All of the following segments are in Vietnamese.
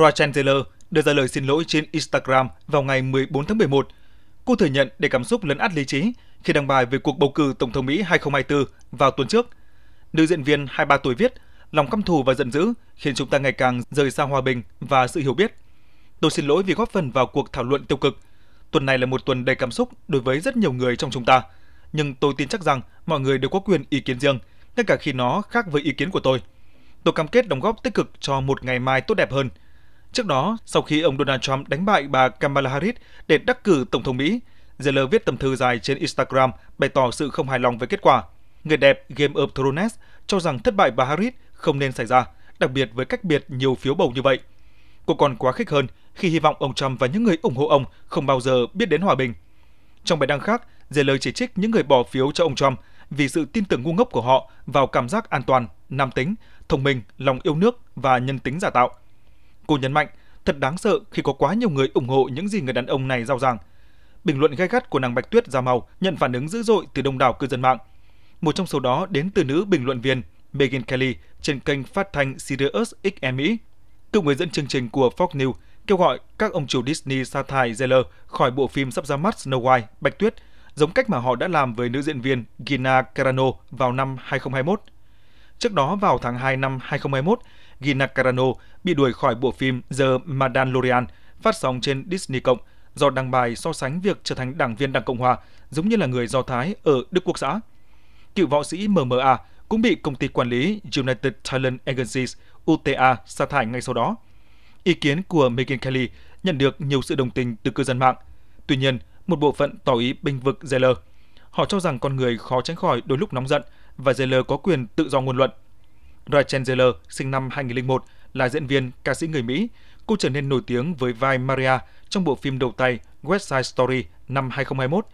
Rochenzeller đưa ra lời xin lỗi trên Instagram vào ngày 14 tháng 11. Cô thừa nhận để cảm xúc lấn át lý trí khi đăng bài về cuộc bầu cử Tổng thống Mỹ 2024 vào tuần trước. Nữ diễn viên 23 tuổi viết, lòng căm thù và giận dữ khiến chúng ta ngày càng rời xa hòa bình và sự hiểu biết. Tôi xin lỗi vì góp phần vào cuộc thảo luận tiêu cực. Tuần này là một tuần đầy cảm xúc đối với rất nhiều người trong chúng ta. Nhưng tôi tin chắc rằng mọi người đều có quyền ý kiến riêng, ngay cả khi nó khác với ý kiến của tôi. Tôi cam kết đóng góp tích cực cho một ngày mai tốt đẹp hơn – Trước đó, sau khi ông Donald Trump đánh bại bà Kamala Harris để đắc cử Tổng thống Mỹ, Zeller viết tâm thư dài trên Instagram bày tỏ sự không hài lòng với kết quả. Người đẹp Game of Thrones cho rằng thất bại bà Harris không nên xảy ra, đặc biệt với cách biệt nhiều phiếu bầu như vậy. Cô còn quá khích hơn khi hy vọng ông Trump và những người ủng hộ ông không bao giờ biết đến hòa bình. Trong bài đăng khác, Zeller chỉ trích những người bỏ phiếu cho ông Trump vì sự tin tưởng ngu ngốc của họ vào cảm giác an toàn, nam tính, thông minh, lòng yêu nước và nhân tính giả tạo. Cô nhấn mạnh, thật đáng sợ khi có quá nhiều người ủng hộ những gì người đàn ông này giao giảng. Bình luận gay gắt của nàng Bạch Tuyết Gia Màu nhận phản ứng dữ dội từ đông đảo cư dân mạng. Một trong số đó đến từ nữ bình luận viên Megan Kelly trên kênh phát thanh Sirius XM Mỹ. Cựu người dẫn chương trình của Fox News kêu gọi các ông chủ Disney sa thải Zeller khỏi bộ phim sắp ra mắt Snow White, Bạch Tuyết, giống cách mà họ đã làm với nữ diễn viên Gina Carano vào năm 2021. Trước đó vào tháng 2 năm 2021, Gina Carano bị đuổi khỏi bộ phim The Mandalorian phát sóng trên Disney+, Cộng do đăng bài so sánh việc trở thành đảng viên Đảng Cộng Hòa giống như là người Do Thái ở Đức Quốc xã. Cựu võ sĩ MMA cũng bị công ty quản lý United Talent Agencies UTA sa thải ngay sau đó. Ý kiến của Megan Kelly nhận được nhiều sự đồng tình từ cư dân mạng. Tuy nhiên, một bộ phận tỏ ý bình vực Zeller. Họ cho rằng con người khó tránh khỏi đôi lúc nóng giận và Zeller có quyền tự do ngôn luận. Rachel sinh năm 2001, là diễn viên, ca sĩ người Mỹ. Cô trở nên nổi tiếng với vai Maria trong bộ phim đầu tay West Side Story năm 2021,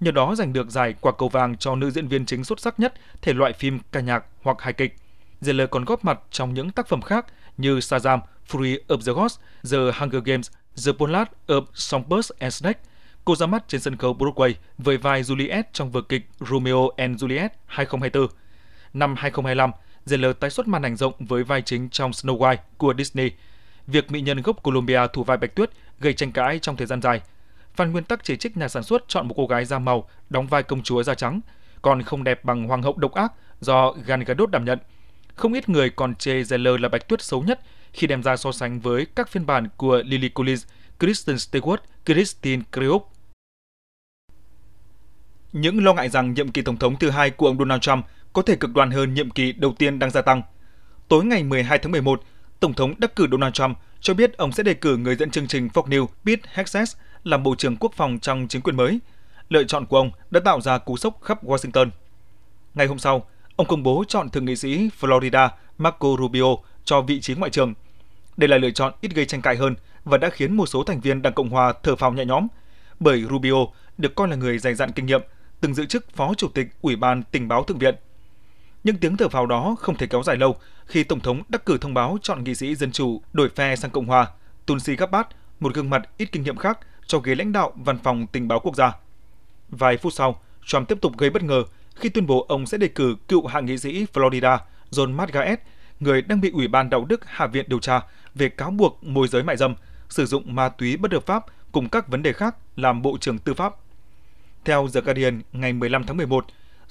nhờ đó giành được giải quả cầu vàng cho nữ diễn viên chính xuất sắc nhất thể loại phim ca nhạc hoặc hài kịch. Zeller còn góp mặt trong những tác phẩm khác như Shazam, Fury of the Gods, The Hunger Games, The Ballad of Songbirds and Snakes. Cô ra mắt trên sân khấu Broadway với vai Juliet trong vở kịch Romeo and Juliet 2024. Năm 2025, dẫn lượt tái xuất màn ảnh rộng với vai chính trong Snow White của Disney. Việc mỹ nhân gốc Colombia thủ vai Bạch Tuyết gây tranh cãi trong thời gian dài. Phan Nguyên Tắc chỉ trích nhà sản xuất chọn một cô gái da màu đóng vai công chúa da trắng, còn không đẹp bằng hoàng hậu độc ác do Gal Gadot đảm nhận. Không ít người còn chê Zeller là Bạch Tuyết xấu nhất khi đem ra so sánh với các phiên bản của Lily Collins, Kristen Stewart, Christine Creop. Những lo ngại rằng nhiệm kỳ tổng thống thứ hai của ông Donald Trump có thể cực đoan hơn nhiệm kỳ đầu tiên đang gia tăng. Tối ngày 12 tháng 11, Tổng thống đắc cử Donald Trump cho biết ông sẽ đề cử người dẫn chương trình Fox News Pete Hexet làm Bộ trưởng Quốc phòng trong chính quyền mới. Lựa chọn của ông đã tạo ra cú sốc khắp Washington. Ngày hôm sau, ông công bố chọn thượng nghị sĩ Florida Marco Rubio cho vị trí ngoại trưởng. Đây là lựa chọn ít gây tranh cãi hơn và đã khiến một số thành viên Đảng Cộng hòa thở phào nhẹ nhõm, bởi Rubio được coi là người dày dặn kinh nghiệm, từng giữ chức Phó Chủ tịch Ủy ban Tình báo Thượng viện – nhưng tiếng thở phào đó không thể kéo dài lâu khi Tổng thống đắc cử thông báo chọn nghị sĩ Dân Chủ đổi phe sang Cộng hòa, Tulsi Gabbard, một gương mặt ít kinh nghiệm khác cho ghế lãnh đạo Văn phòng Tình báo Quốc gia. Vài phút sau, Trump tiếp tục gây bất ngờ khi tuyên bố ông sẽ đề cử cựu hạ nghị sĩ Florida John McGaeth, người đang bị Ủy ban Đạo đức Hạ viện điều tra về cáo buộc môi giới mại dâm, sử dụng ma túy bất hợp pháp cùng các vấn đề khác làm Bộ trưởng Tư pháp. Theo The Guardian, ngày 15 tháng 11,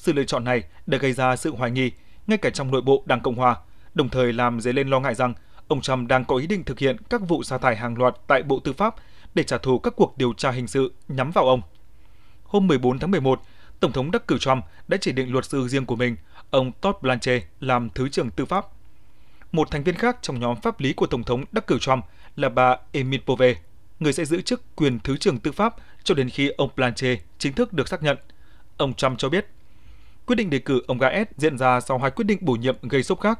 sự lựa chọn này đã gây ra sự hoài nghi ngay cả trong nội bộ Đảng Cộng hòa, đồng thời làm dấy lên lo ngại rằng ông Trump đang có ý định thực hiện các vụ sa thải hàng loạt tại Bộ Tư pháp để trả thù các cuộc điều tra hình sự nhắm vào ông. Hôm 14 tháng 11, Tổng thống đắc cử Trump đã chỉ định luật sư riêng của mình, ông Todd Blanche, làm Thứ trưởng Tư pháp. Một thành viên khác trong nhóm pháp lý của Tổng thống đắc cử Trump là bà Emil Pove, người sẽ giữ chức quyền Thứ trưởng Tư pháp cho đến khi ông Blanche chính thức được xác nhận. Ông Trump cho biết Quyết định đề cử ông Gaes diễn ra sau hai quyết định bổ nhiệm gây sốc khác.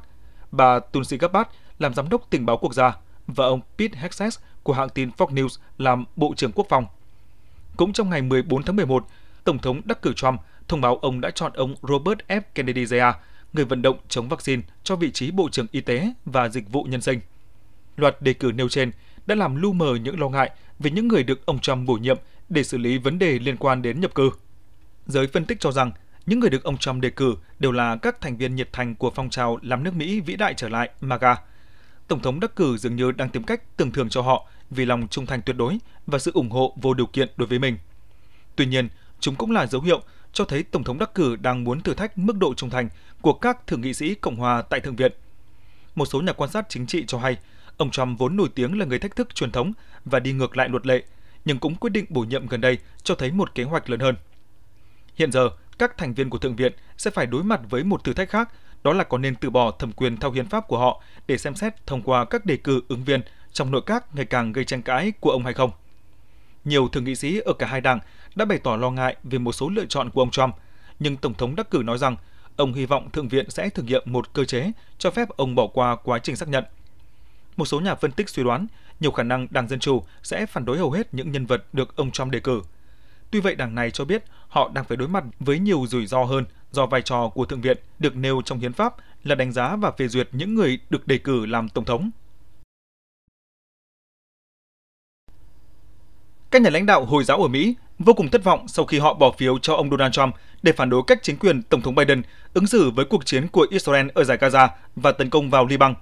Bà Tulsi Gabbard làm giám đốc tình báo quốc gia và ông Pete Hexes của hãng tin Fox News làm Bộ trưởng Quốc phòng. Cũng trong ngày 14 tháng 11, Tổng thống đắc cử Trump thông báo ông đã chọn ông Robert F. Kennedy Jr., người vận động chống vaccine cho vị trí Bộ trưởng Y tế và Dịch vụ Nhân sinh. Loạt đề cử nêu trên đã làm lu mờ những lo ngại về những người được ông Trump bổ nhiệm để xử lý vấn đề liên quan đến nhập cư. Giới phân tích cho rằng những người được ông Trump đề cử đều là các thành viên nhiệt thành của phong trào làm nước Mỹ vĩ đại trở lại MAGA. Tổng thống đắc cử dường như đang tìm cách tưởng thưởng cho họ vì lòng trung thành tuyệt đối và sự ủng hộ vô điều kiện đối với mình. Tuy nhiên, chúng cũng là dấu hiệu cho thấy Tổng thống đắc cử đang muốn thử thách mức độ trung thành của các thượng nghị sĩ Cộng hòa tại Thượng viện. Một số nhà quan sát chính trị cho hay, ông Trump vốn nổi tiếng là người thách thức truyền thống và đi ngược lại luật lệ, nhưng cũng quyết định bổ nhiệm gần đây cho thấy một kế hoạch lớn hơn. Hiện giờ, các thành viên của Thượng viện sẽ phải đối mặt với một thử thách khác, đó là có nên từ bỏ thẩm quyền theo hiến pháp của họ để xem xét thông qua các đề cử ứng viên trong nội các ngày càng gây tranh cãi của ông hay không. Nhiều thượng nghị sĩ ở cả hai đảng đã bày tỏ lo ngại về một số lựa chọn của ông Trump, nhưng Tổng thống đắc cử nói rằng ông hy vọng Thượng viện sẽ thực nghiệm một cơ chế cho phép ông bỏ qua quá trình xác nhận. Một số nhà phân tích suy đoán, nhiều khả năng Đảng Dân Chủ sẽ phản đối hầu hết những nhân vật được ông Trump đề cử – Tuy vậy, đảng này cho biết họ đang phải đối mặt với nhiều rủi ro hơn do vai trò của Thượng viện được nêu trong hiến pháp là đánh giá và phê duyệt những người được đề cử làm tổng thống. Các nhà lãnh đạo Hồi giáo ở Mỹ vô cùng thất vọng sau khi họ bỏ phiếu cho ông Donald Trump để phản đối cách chính quyền Tổng thống Biden ứng xử với cuộc chiến của Israel ở giải Gaza và tấn công vào Liban.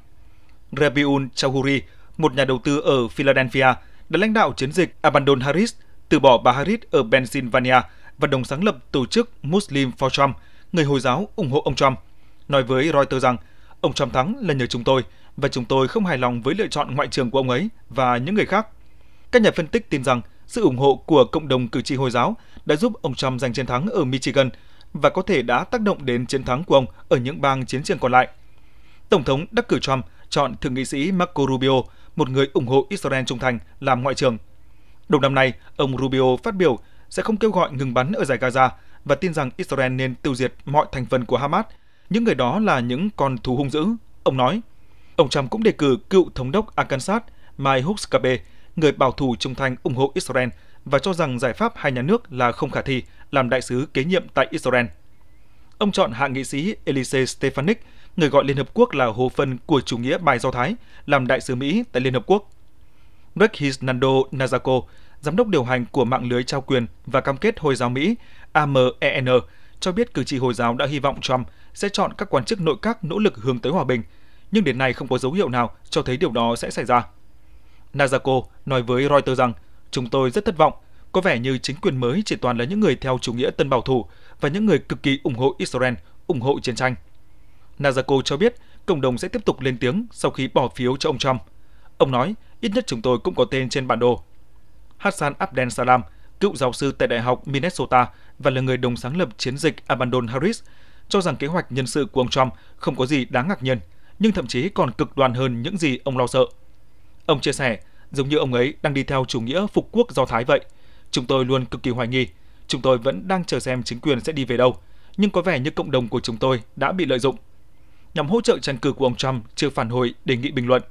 Rabiul Chahuri, một nhà đầu tư ở Philadelphia, đã lãnh đạo chiến dịch Abandon Harris – từ bỏ bà Harris ở Pennsylvania và đồng sáng lập tổ chức Muslim for Trump, người Hồi giáo ủng hộ ông Trump, nói với Reuters rằng ông Trump thắng là nhờ chúng tôi và chúng tôi không hài lòng với lựa chọn ngoại trưởng của ông ấy và những người khác. Các nhà phân tích tin rằng sự ủng hộ của cộng đồng cử tri Hồi giáo đã giúp ông Trump giành chiến thắng ở Michigan và có thể đã tác động đến chiến thắng của ông ở những bang chiến trường còn lại. Tổng thống đắc cử Trump chọn thượng nghị sĩ Marco Rubio, một người ủng hộ Israel trung thành, làm ngoại trưởng – Đầu năm nay, ông Rubio phát biểu sẽ không kêu gọi ngừng bắn ở giải Gaza và tin rằng Israel nên tiêu diệt mọi thành phần của Hamas. Những người đó là những con thú hung dữ, ông nói. Ông Trump cũng đề cử cựu thống đốc Arkansas Mike Huckabee, người bảo thủ trung thành ủng hộ Israel và cho rằng giải pháp hai nhà nước là không khả thi, làm đại sứ kế nhiệm tại Israel. Ông chọn hạ nghị sĩ Elise Stefanik, người gọi Liên Hợp Quốc là hồ phân của chủ nghĩa bài Do Thái, làm đại sứ Mỹ tại Liên Hợp Quốc. Rex Nando Nazako, giám đốc điều hành của mạng lưới trao quyền và cam kết Hồi giáo Mỹ AMEN, cho biết cử tri Hồi giáo đã hy vọng Trump sẽ chọn các quan chức nội các nỗ lực hướng tới hòa bình, nhưng đến nay không có dấu hiệu nào cho thấy điều đó sẽ xảy ra. Nazako nói với Reuters rằng, chúng tôi rất thất vọng, có vẻ như chính quyền mới chỉ toàn là những người theo chủ nghĩa tân bảo thủ và những người cực kỳ ủng hộ Israel, ủng hộ chiến tranh. Nazako cho biết cộng đồng sẽ tiếp tục lên tiếng sau khi bỏ phiếu cho ông Trump. Ông nói, ít nhất chúng tôi cũng có tên trên bản đồ Hassan Abdel Salam, cựu giáo sư tại Đại học Minnesota và là người đồng sáng lập chiến dịch Abandon Harris, cho rằng kế hoạch nhân sự của ông Trump không có gì đáng ngạc nhiên, nhưng thậm chí còn cực đoan hơn những gì ông lo sợ. Ông chia sẻ, giống như ông ấy đang đi theo chủ nghĩa phục quốc do Thái vậy. Chúng tôi luôn cực kỳ hoài nghi, chúng tôi vẫn đang chờ xem chính quyền sẽ đi về đâu, nhưng có vẻ như cộng đồng của chúng tôi đã bị lợi dụng. Nhằm hỗ trợ tranh cử của ông Trump chưa phản hồi đề nghị bình luận.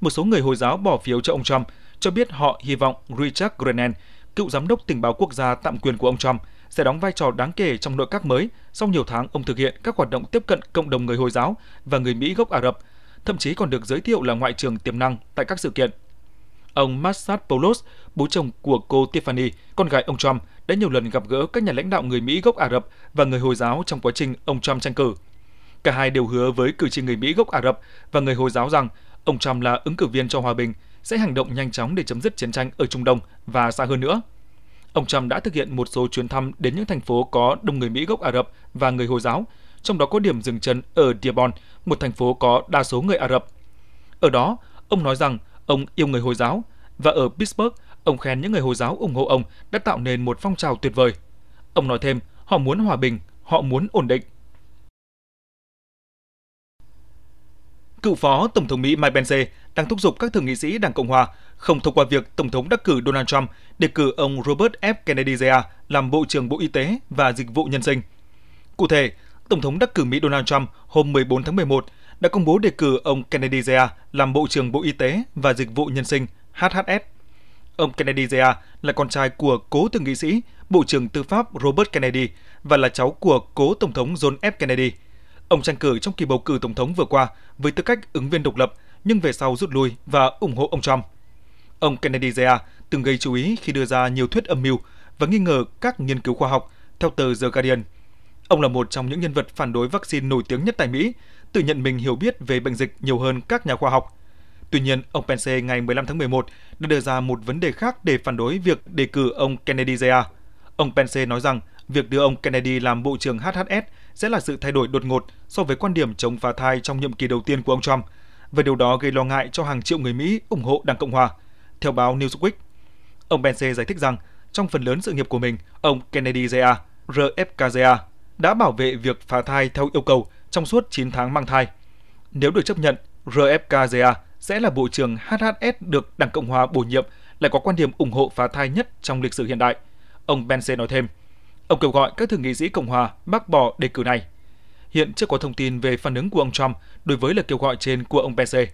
Một số người Hồi giáo bỏ phiếu cho ông Trump cho biết họ hy vọng Richard Grenell, cựu giám đốc tình báo quốc gia tạm quyền của ông Trump, sẽ đóng vai trò đáng kể trong nội các mới sau nhiều tháng ông thực hiện các hoạt động tiếp cận cộng đồng người Hồi giáo và người Mỹ gốc Ả Rập, thậm chí còn được giới thiệu là ngoại trưởng tiềm năng tại các sự kiện. Ông Massad Poulos, bố chồng của cô Tiffany, con gái ông Trump, đã nhiều lần gặp gỡ các nhà lãnh đạo người Mỹ gốc Ả Rập và người Hồi giáo trong quá trình ông Trump tranh cử. Cả hai đều hứa với cử tri người Mỹ gốc Ả Rập và người Hồi giáo rằng ông Trump là ứng cử viên cho hòa bình – sẽ hành động nhanh chóng để chấm dứt chiến tranh ở Trung Đông và xa hơn nữa. Ông Trump đã thực hiện một số chuyến thăm đến những thành phố có đông người Mỹ gốc Ả Rập và người Hồi giáo, trong đó có điểm dừng chân ở Dearborn, một thành phố có đa số người Ả Rập. Ở đó, ông nói rằng ông yêu người Hồi giáo, và ở Pittsburgh, ông khen những người Hồi giáo ủng hộ ông đã tạo nên một phong trào tuyệt vời. Ông nói thêm, họ muốn hòa bình, họ muốn ổn định. Cựu phó Tổng thống Mỹ Mike Pence đang thúc giục các thượng nghị sĩ Đảng Cộng Hòa không thông qua việc Tổng thống đắc cử Donald Trump đề cử ông Robert F. Kennedy Jr. làm Bộ trưởng Bộ Y tế và Dịch vụ Nhân sinh. Cụ thể, Tổng thống đắc cử Mỹ Donald Trump hôm 14 tháng 11 đã công bố đề cử ông Kennedy Jr. làm Bộ trưởng Bộ Y tế và Dịch vụ Nhân sinh HHS. Ông Kennedy Jr. là con trai của cố thượng nghị sĩ, Bộ trưởng Tư pháp Robert Kennedy và là cháu của cố Tổng thống John F. Kennedy – Ông tranh cử trong kỳ bầu cử tổng thống vừa qua với tư cách ứng viên độc lập, nhưng về sau rút lui và ủng hộ ông Trump. Ông Kennedy Zia từng gây chú ý khi đưa ra nhiều thuyết âm mưu và nghi ngờ các nghiên cứu khoa học, theo tờ The Guardian. Ông là một trong những nhân vật phản đối vaccine nổi tiếng nhất tại Mỹ, tự nhận mình hiểu biết về bệnh dịch nhiều hơn các nhà khoa học. Tuy nhiên, ông Pence ngày 15 tháng 11 đã đưa ra một vấn đề khác để phản đối việc đề cử ông Kennedy Zia. Ông Pence nói rằng việc đưa ông Kennedy làm bộ trưởng HHS sẽ là sự thay đổi đột ngột so với quan điểm chống phá thai trong nhiệm kỳ đầu tiên của ông Trump, và điều đó gây lo ngại cho hàng triệu người Mỹ ủng hộ Đảng Cộng Hòa, theo báo Newsweek. Ông Pence giải thích rằng, trong phần lớn sự nghiệp của mình, ông Kennedy Jr. RFK đã bảo vệ việc phá thai theo yêu cầu trong suốt 9 tháng mang thai. Nếu được chấp nhận, RFK Jr. sẽ là bộ trưởng HHS được Đảng Cộng Hòa bổ nhiệm lại có quan điểm ủng hộ phá thai nhất trong lịch sử hiện đại. Ông Pence nói thêm – Ông kêu gọi các thượng nghị sĩ Cộng hòa bác bỏ đề cử này. Hiện chưa có thông tin về phản ứng của ông Trump đối với lời kêu gọi trên của ông Pence.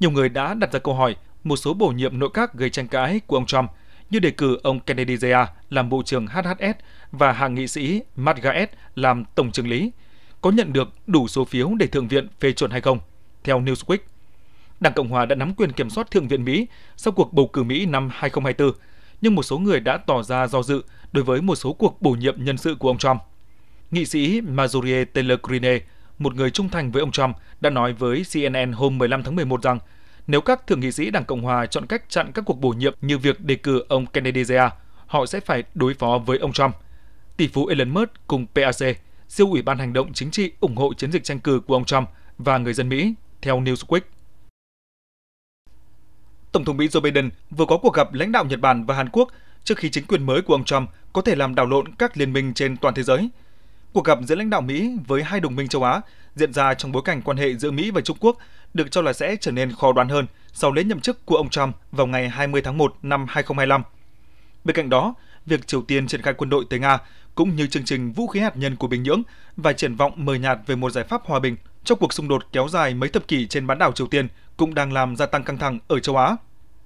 Nhiều người đã đặt ra câu hỏi một số bổ nhiệm nội các gây tranh cãi của ông Trump như đề cử ông Kennedy Jr. làm bộ trưởng HHS và hạ nghị sĩ Matt Gaetz làm tổng trưởng lý có nhận được đủ số phiếu để Thượng viện phê chuẩn hay không, theo Newsweek. Đảng Cộng hòa đã nắm quyền kiểm soát Thượng viện Mỹ sau cuộc bầu cử Mỹ năm 2024, nhưng một số người đã tỏ ra do dự đối với một số cuộc bổ nhiệm nhân sự của ông Trump. Nghị sĩ Marjorie Taylor Greene, một người trung thành với ông Trump, đã nói với CNN hôm 15 tháng 11 rằng nếu các thượng nghị sĩ Đảng Cộng Hòa chọn cách chặn các cuộc bổ nhiệm như việc đề cử ông Kennedy ra, họ sẽ phải đối phó với ông Trump. Tỷ phú Elon Musk cùng PAC, siêu ủy ban hành động chính trị ủng hộ chiến dịch tranh cử của ông Trump và người dân Mỹ, theo Newsweek. Tổng thống Mỹ Joe Biden vừa có cuộc gặp lãnh đạo Nhật Bản và Hàn Quốc trước khi chính quyền mới của ông Trump có thể làm đảo lộn các liên minh trên toàn thế giới. Cuộc gặp giữa lãnh đạo Mỹ với hai đồng minh châu Á diễn ra trong bối cảnh quan hệ giữa Mỹ và Trung Quốc được cho là sẽ trở nên khó đoán hơn sau lễ nhậm chức của ông Trump vào ngày 20 tháng 1 năm 2025. Bên cạnh đó, việc Triều Tiên triển khai quân đội tới Nga cũng như chương trình vũ khí hạt nhân của Bình Nhưỡng và triển vọng mờ nhạt về một giải pháp hòa bình trong cuộc xung đột kéo dài mấy thập kỷ trên bán đảo Triều Tiên cũng đang làm gia tăng căng thẳng ở châu Á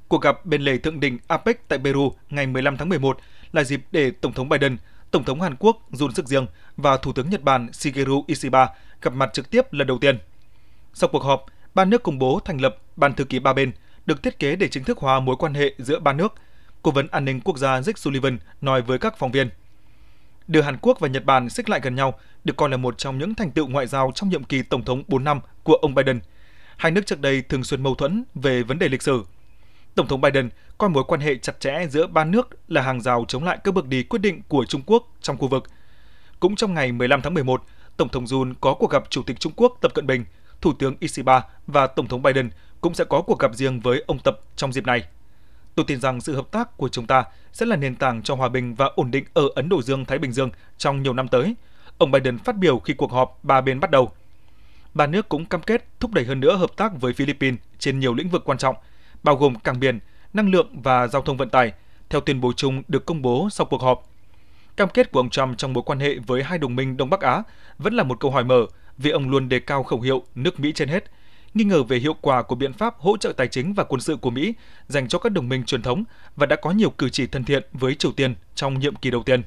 cuộc gặp bên lề thượng đỉnh APEC tại Peru ngày 15 tháng 11 là dịp để Tổng thống Biden, Tổng thống Hàn Quốc Jun Suk Yeol và Thủ tướng Nhật Bản Shigeru Ishiba gặp mặt trực tiếp lần đầu tiên. Sau cuộc họp, ba nước công bố thành lập Ban thư ký ba bên được thiết kế để chính thức hóa mối quan hệ giữa ba nước. Cố vấn an ninh quốc gia Jake Sullivan nói với các phóng viên. Đưa Hàn Quốc và Nhật Bản xích lại gần nhau được coi là một trong những thành tựu ngoại giao trong nhiệm kỳ tổng thống 4 năm của ông Biden. Hai nước trước đây thường xuyên mâu thuẫn về vấn đề lịch sử, Tổng thống Biden coi mối quan hệ chặt chẽ giữa ba nước là hàng rào chống lại các bước đi quyết định của Trung Quốc trong khu vực. Cũng trong ngày 15 tháng 11, Tổng thống Jun có cuộc gặp Chủ tịch Trung Quốc Tập Cận Bình, Thủ tướng Ishiba và Tổng thống Biden cũng sẽ có cuộc gặp riêng với ông Tập trong dịp này. Tôi tin rằng sự hợp tác của chúng ta sẽ là nền tảng cho hòa bình và ổn định ở Ấn Độ Dương-Thái Bình Dương trong nhiều năm tới, ông Biden phát biểu khi cuộc họp ba bên bắt đầu. Ba nước cũng cam kết thúc đẩy hơn nữa hợp tác với Philippines trên nhiều lĩnh vực quan trọng – bao gồm cảng biển, năng lượng và giao thông vận tải, theo tuyên bố chung được công bố sau cuộc họp. Cam kết của ông Trump trong mối quan hệ với hai đồng minh Đông Bắc Á vẫn là một câu hỏi mở vì ông luôn đề cao khẩu hiệu nước Mỹ trên hết, nghi ngờ về hiệu quả của biện pháp hỗ trợ tài chính và quân sự của Mỹ dành cho các đồng minh truyền thống và đã có nhiều cử chỉ thân thiện với Triều Tiên trong nhiệm kỳ đầu tiên.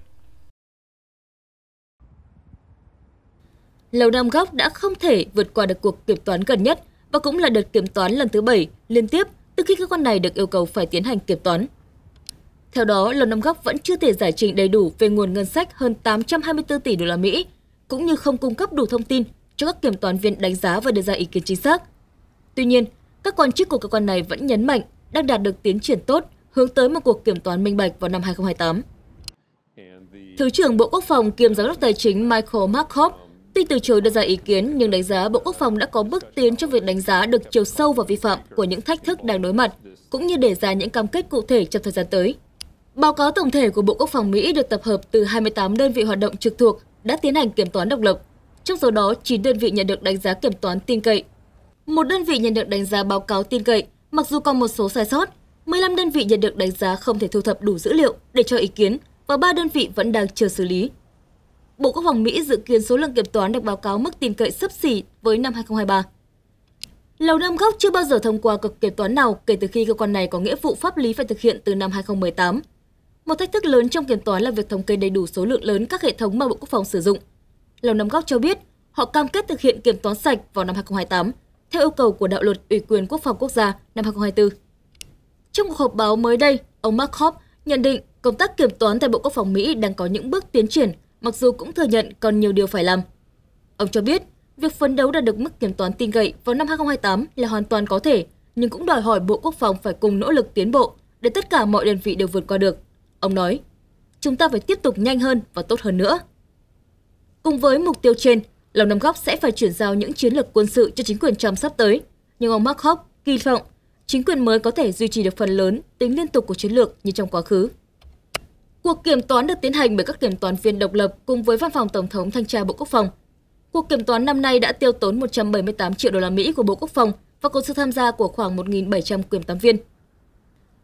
Lầu Năm Góc đã không thể vượt qua được cuộc kiểm toán gần nhất và cũng là đợt kiểm toán lần thứ bảy liên tiếp từ khi cơ quan này được yêu cầu phải tiến hành kiểm toán. Theo đó, Lầu Năm Góc vẫn chưa thể giải trình đầy đủ về nguồn ngân sách hơn 824 tỷ đô la Mỹ, cũng như không cung cấp đủ thông tin cho các kiểm toán viên đánh giá và đưa ra ý kiến chính xác. Tuy nhiên, các quan chức của cơ quan này vẫn nhấn mạnh đang đạt được tiến triển tốt hướng tới một cuộc kiểm toán minh bạch vào năm 2028. Thứ trưởng Bộ Quốc phòng kiêm Giám đốc Tài chính Michael Markov Tuy từ chối đưa ra ý kiến nhưng đánh giá Bộ Quốc phòng đã có bước tiến trong việc đánh giá được chiều sâu và vi phạm của những thách thức đang đối mặt, cũng như đề ra những cam kết cụ thể trong thời gian tới. Báo cáo tổng thể của Bộ Quốc phòng Mỹ được tập hợp từ 28 đơn vị hoạt động trực thuộc đã tiến hành kiểm toán độc lập. Trong số đó, 9 đơn vị nhận được đánh giá kiểm toán tin cậy. Một đơn vị nhận được đánh giá báo cáo tin cậy, mặc dù còn một số sai sót. 15 đơn vị nhận được đánh giá không thể thu thập đủ dữ liệu để cho ý kiến và 3 đơn vị vẫn đang chờ xử lý. Bộ Quốc phòng Mỹ dự kiến số lượng kiểm toán được báo cáo mức tin cậy sấp xỉ với năm 2023. Lầu Năm Góc chưa bao giờ thông qua cuộc kiểm toán nào kể từ khi cơ quan này có nghĩa vụ pháp lý phải thực hiện từ năm 2018. Một thách thức lớn trong kiểm toán là việc thống kê đầy đủ số lượng lớn các hệ thống mà Bộ Quốc phòng sử dụng. Lầu Năm Góc cho biết họ cam kết thực hiện kiểm toán sạch vào năm 2028, theo yêu cầu của đạo luật Ủy quyền Quốc phòng Quốc gia năm 2024. Trong cuộc họp báo mới đây, ông Mark Hoppe nhận định công tác kiểm toán tại Bộ Quốc phòng Mỹ đang có những bước tiến triển mặc dù cũng thừa nhận còn nhiều điều phải làm. Ông cho biết, việc phấn đấu đạt được mức kiểm toán tin cậy vào năm 2028 là hoàn toàn có thể, nhưng cũng đòi hỏi Bộ Quốc phòng phải cùng nỗ lực tiến bộ để tất cả mọi đơn vị đều vượt qua được. Ông nói, chúng ta phải tiếp tục nhanh hơn và tốt hơn nữa. Cùng với mục tiêu trên, Lầu Năm Góc sẽ phải chuyển giao những chiến lược quân sự cho chính quyền Trump sắp tới, nhưng ông Mark Hoppe kỳ vọng chính quyền mới có thể duy trì được phần lớn tính liên tục của chiến lược như trong quá khứ. Cuộc kiểm toán được tiến hành bởi các kiểm toán viên độc lập cùng với Văn phòng Tổng thống Thanh tra Bộ Quốc phòng. Cuộc kiểm toán năm nay đã tiêu tốn 178 triệu đô la Mỹ của Bộ Quốc phòng và có sự tham gia của khoảng 1.700 kiểm toán viên.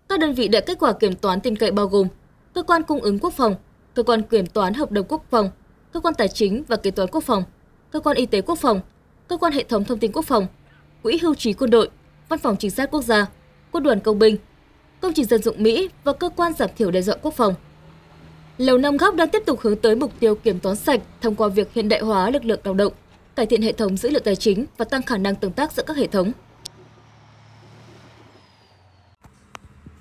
Các đơn vị đợi kết quả kiểm toán tin cậy bao gồm cơ quan cung ứng quốc phòng, cơ quan kiểm toán hợp đồng quốc phòng, cơ quan tài chính và kế toán quốc phòng, cơ quan y tế quốc phòng, cơ quan hệ thống thông tin quốc phòng, quỹ hưu trí quân đội, văn phòng chính sách quốc gia, quân đoàn công binh, công trình dân dụng Mỹ và cơ quan giảm thiểu đe dọa quốc phòng. Lầu Năm Góc đang tiếp tục hướng tới mục tiêu kiểm toán sạch thông qua việc hiện đại hóa lực lượng lao động, cải thiện hệ thống dữ liệu tài chính và tăng khả năng tương tác giữa các hệ thống.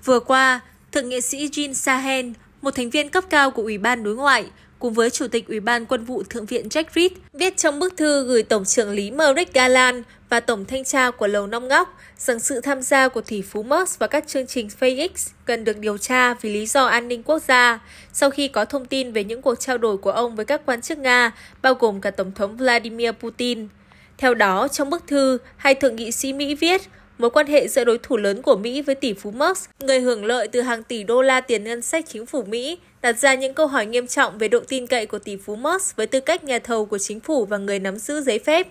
Vừa qua, Thượng nghị sĩ Jean Sahen, một thành viên cấp cao của Ủy ban Đối ngoại, cùng với Chủ tịch Ủy ban Quân vụ Thượng viện Jack Reed viết trong bức thư gửi Tổng trưởng lý Merrick Garland và Tổng Thanh tra của Lầu Năm Góc rằng sự tham gia của tỷ phú Musk và các chương trình FedEx cần được điều tra vì lý do an ninh quốc gia sau khi có thông tin về những cuộc trao đổi của ông với các quan chức Nga, bao gồm cả Tổng thống Vladimir Putin. Theo đó, trong bức thư, hai thượng nghị sĩ Mỹ viết Mối quan hệ giữa đối thủ lớn của Mỹ với tỷ phú Musk, người hưởng lợi từ hàng tỷ đô la tiền ngân sách chính phủ Mỹ, đặt ra những câu hỏi nghiêm trọng về độ tin cậy của tỷ phú Musk với tư cách nhà thầu của chính phủ và người nắm giữ giấy phép.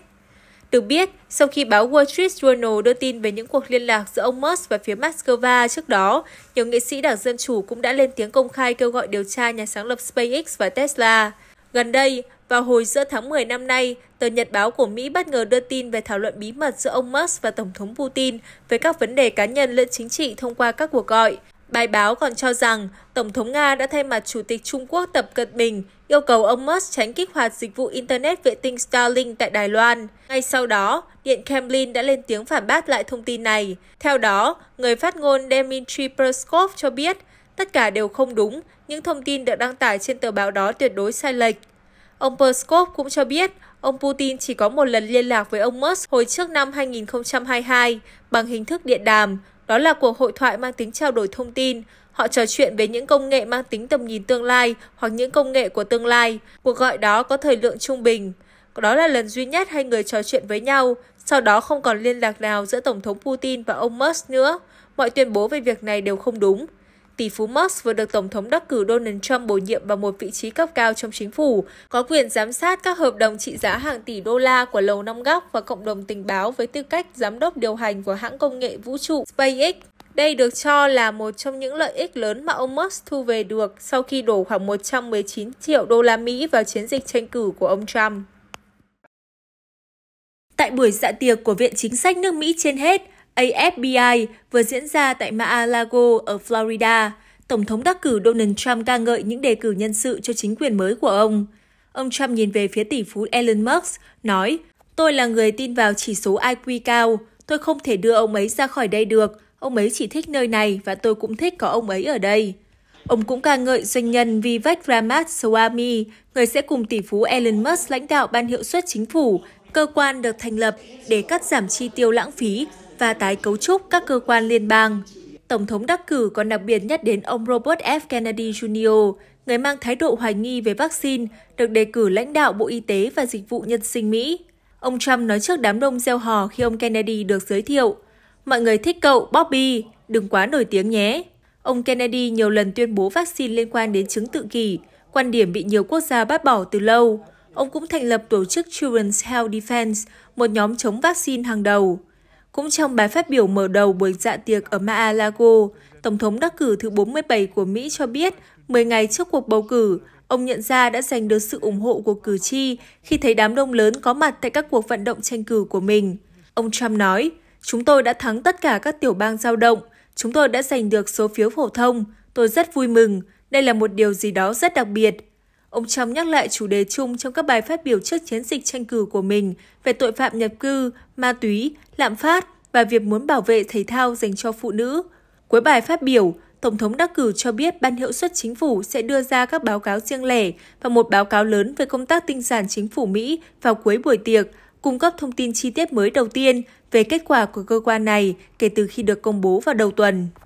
Được biết, sau khi báo Wall Street Journal đưa tin về những cuộc liên lạc giữa ông Musk và phía Moscow trước đó, nhiều nghệ sĩ đảng Dân Chủ cũng đã lên tiếng công khai kêu gọi điều tra nhà sáng lập SpaceX và Tesla. Gần đây, vào hồi giữa tháng 10 năm nay, tờ Nhật báo của Mỹ bất ngờ đưa tin về thảo luận bí mật giữa ông Musk và Tổng thống Putin về các vấn đề cá nhân lẫn chính trị thông qua các cuộc gọi. Bài báo còn cho rằng Tổng thống Nga đã thay mặt Chủ tịch Trung Quốc Tập Cận Bình yêu cầu ông Musk tránh kích hoạt dịch vụ Internet vệ tinh Starlink tại Đài Loan. Ngay sau đó, Điện Kremlin đã lên tiếng phản bác lại thông tin này. Theo đó, người phát ngôn Dmitry Peskov cho biết Tất cả đều không đúng, những thông tin được đăng tải trên tờ báo đó tuyệt đối sai lệch. Ông Peskov cũng cho biết, ông Putin chỉ có một lần liên lạc với ông Musk hồi trước năm 2022 bằng hình thức điện đàm, đó là cuộc hội thoại mang tính trao đổi thông tin. Họ trò chuyện về những công nghệ mang tính tầm nhìn tương lai hoặc những công nghệ của tương lai. Cuộc gọi đó có thời lượng trung bình. Đó là lần duy nhất hai người trò chuyện với nhau, sau đó không còn liên lạc nào giữa Tổng thống Putin và ông Musk nữa. Mọi tuyên bố về việc này đều không đúng tỷ phú Musk vừa được Tổng thống đắc cử Donald Trump bổ nhiệm vào một vị trí cấp cao trong chính phủ, có quyền giám sát các hợp đồng trị giá hàng tỷ đô la của Lầu Năm Góc và cộng đồng tình báo với tư cách giám đốc điều hành của hãng công nghệ vũ trụ SpaceX. Đây được cho là một trong những lợi ích lớn mà ông Musk thu về được sau khi đổ khoảng 119 triệu đô la Mỹ vào chiến dịch tranh cử của ông Trump. Tại buổi dạ tiệc của Viện Chính sách nước Mỹ trên hết, AFBI vừa diễn ra tại Mar-a-Lago ở Florida, Tổng thống đắc cử Donald Trump ca ngợi những đề cử nhân sự cho chính quyền mới của ông. Ông Trump nhìn về phía tỷ phú Elon Musk, nói, Tôi là người tin vào chỉ số IQ cao, tôi không thể đưa ông ấy ra khỏi đây được, ông ấy chỉ thích nơi này và tôi cũng thích có ông ấy ở đây. Ông cũng ca ngợi doanh nhân Vivek Ramaswamy, người sẽ cùng tỷ phú Elon Musk lãnh đạo ban hiệu suất chính phủ, cơ quan được thành lập để cắt giảm chi tiêu lãng phí và tái cấu trúc các cơ quan liên bang. Tổng thống đắc cử còn đặc biệt nhắc đến ông Robert F. Kennedy Jr., người mang thái độ hoài nghi về vaccine, được đề cử lãnh đạo Bộ Y tế và Dịch vụ Nhân sinh Mỹ. Ông Trump nói trước đám đông gieo hò khi ông Kennedy được giới thiệu. Mọi người thích cậu, Bobby, đừng quá nổi tiếng nhé. Ông Kennedy nhiều lần tuyên bố vaccine liên quan đến chứng tự kỷ, quan điểm bị nhiều quốc gia bác bỏ từ lâu. Ông cũng thành lập tổ chức Children's Health Defense, một nhóm chống vaccine hàng đầu. Cũng trong bài phát biểu mở đầu buổi dạ tiệc ở Mar-a-Lago, Tổng thống đắc cử thứ 47 của Mỹ cho biết 10 ngày trước cuộc bầu cử, ông nhận ra đã giành được sự ủng hộ của cử tri khi thấy đám đông lớn có mặt tại các cuộc vận động tranh cử của mình. Ông Trump nói, chúng tôi đã thắng tất cả các tiểu bang giao động, chúng tôi đã giành được số phiếu phổ thông, tôi rất vui mừng, đây là một điều gì đó rất đặc biệt. Ông Trump nhắc lại chủ đề chung trong các bài phát biểu trước chiến dịch tranh cử của mình về tội phạm nhập cư, ma túy, lạm phát và việc muốn bảo vệ thể thao dành cho phụ nữ. Cuối bài phát biểu, Tổng thống đắc cử cho biết Ban hiệu suất chính phủ sẽ đưa ra các báo cáo riêng lẻ và một báo cáo lớn về công tác tinh giản chính phủ Mỹ vào cuối buổi tiệc, cung cấp thông tin chi tiết mới đầu tiên về kết quả của cơ quan này kể từ khi được công bố vào đầu tuần.